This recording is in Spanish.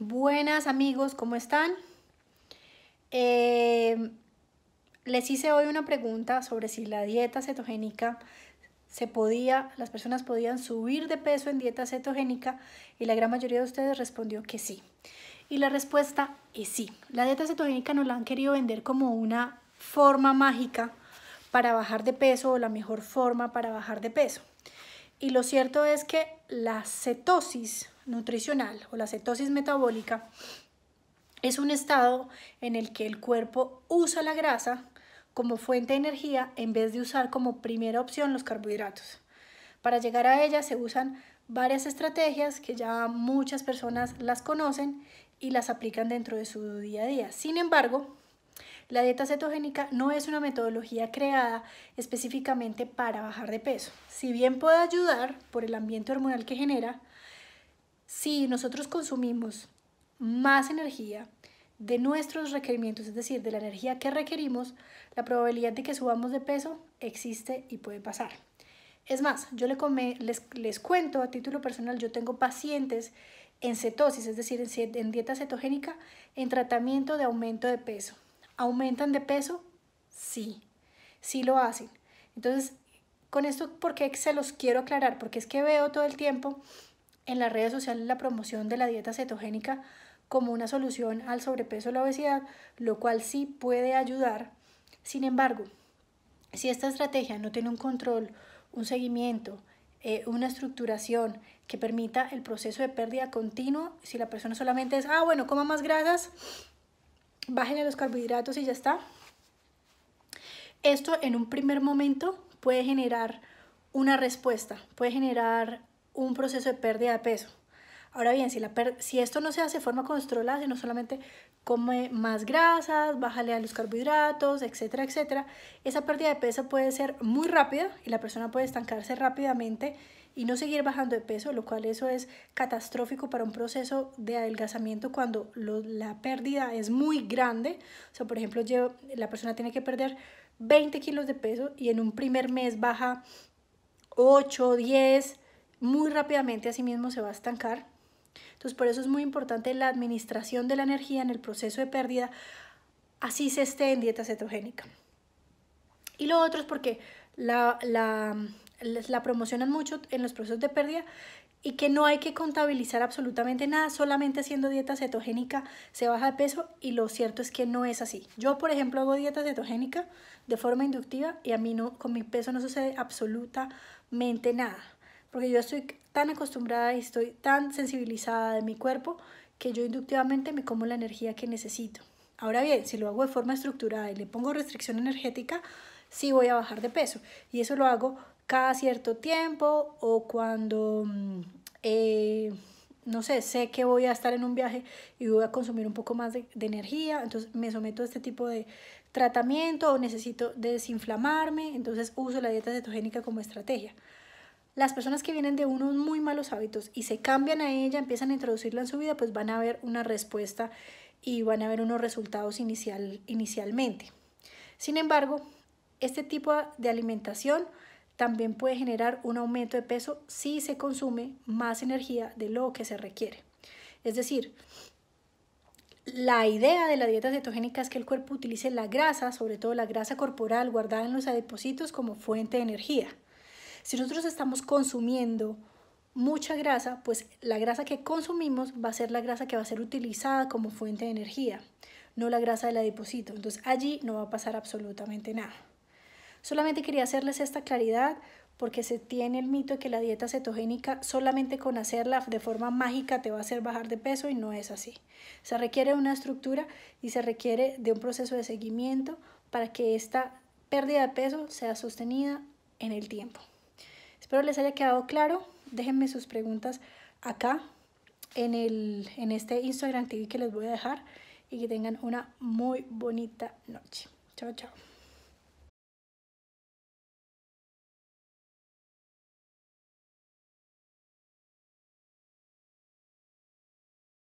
Buenas amigos, ¿cómo están? Eh, les hice hoy una pregunta sobre si la dieta cetogénica se podía, las personas podían subir de peso en dieta cetogénica y la gran mayoría de ustedes respondió que sí. Y la respuesta es sí. La dieta cetogénica nos la han querido vender como una forma mágica para bajar de peso o la mejor forma para bajar de peso. Y lo cierto es que la cetosis nutricional o la cetosis metabólica es un estado en el que el cuerpo usa la grasa como fuente de energía en vez de usar como primera opción los carbohidratos. Para llegar a ella se usan varias estrategias que ya muchas personas las conocen y las aplican dentro de su día a día. Sin embargo, la dieta cetogénica no es una metodología creada específicamente para bajar de peso. Si bien puede ayudar por el ambiente hormonal que genera, si nosotros consumimos más energía de nuestros requerimientos, es decir, de la energía que requerimos, la probabilidad de que subamos de peso existe y puede pasar. Es más, yo les, les cuento a título personal, yo tengo pacientes en cetosis, es decir, en dieta cetogénica, en tratamiento de aumento de peso. ¿Aumentan de peso? Sí, sí lo hacen. Entonces, con esto, ¿por qué se los quiero aclarar? Porque es que veo todo el tiempo en las redes sociales la promoción de la dieta cetogénica como una solución al sobrepeso o la obesidad, lo cual sí puede ayudar. Sin embargo, si esta estrategia no tiene un control, un seguimiento, eh, una estructuración que permita el proceso de pérdida continuo si la persona solamente es, ah, bueno, coma más grasas, bájale los carbohidratos y ya está. Esto en un primer momento puede generar una respuesta, puede generar un proceso de pérdida de peso. Ahora bien, si, esto no se hace de forma controlada, sino solamente come más grasas, bájale a los carbohidratos, etcétera, etcétera, esa pérdida de peso puede ser muy rápida y la persona puede estancarse rápidamente y no seguir bajando de peso, lo cual eso es catastrófico para un proceso de adelgazamiento cuando la pérdida es muy grande. O sea, por ejemplo, la persona tiene que perder 20 kilos de peso y en un primer mes baja 8, 10, muy rápidamente a sí mismo se va a estancar. Entonces, por eso es muy importante la administración de la energía en el proceso de pérdida, así se esté en dieta cetogénica. Y lo otro es porque la, promocionan mucho en los procesos de pérdida y que no hay que contabilizar absolutamente nada, solamente haciendo dieta cetogénica se baja de peso y lo cierto es que no es así. Yo, por ejemplo, hago dieta cetogénica de forma inductiva y a mí no, con mi peso no sucede absolutamente nada porque yo estoy tan acostumbrada y estoy tan sensibilizada de mi cuerpo que yo inductivamente me como la energía que necesito. Ahora bien, si lo hago de forma estructurada y le pongo restricción energética, sí voy a bajar de peso. Y eso lo hago cada cierto tiempo o cuando, mm, eh, no sé, sé que voy a estar en un viaje y voy a consumir un poco más de energía, entonces me someto a este tipo de tratamiento o necesito desinflamarme, entonces uso la dieta cetogénica como estrategia las personas que vienen de unos muy malos hábitos y se cambian a ella, empiezan a introducirla en su vida, pues van a ver una respuesta y van a ver unos resultados inicial, inicialmente. Sin embargo, este tipo de alimentación también puede generar un aumento de peso si se consume más energía de lo que se requiere. Es decir, la idea de la dieta cetogénica es que el cuerpo utilice la grasa, sobre todo la grasa corporal guardada en los adipositos como fuente de energía. Si nosotros estamos consumiendo mucha grasa, pues la grasa que consumimos va a ser la grasa que va a ser utilizada como fuente de energía, no la grasa del depósito. Entonces allí no va a pasar absolutamente nada. Solamente quería hacerles esta claridad porque se tiene el mito que la dieta cetogénica solamente con hacerla de forma mágica te va a hacer bajar de peso y no es así. Se requiere una estructura y se requiere de un proceso de seguimiento para que esta pérdida de peso sea sostenida en el tiempo. Espero les haya quedado claro. Déjenme sus preguntas acá en, en este Instagram TV que les voy a dejar y que tengan una muy bonita noche. Chao, chao.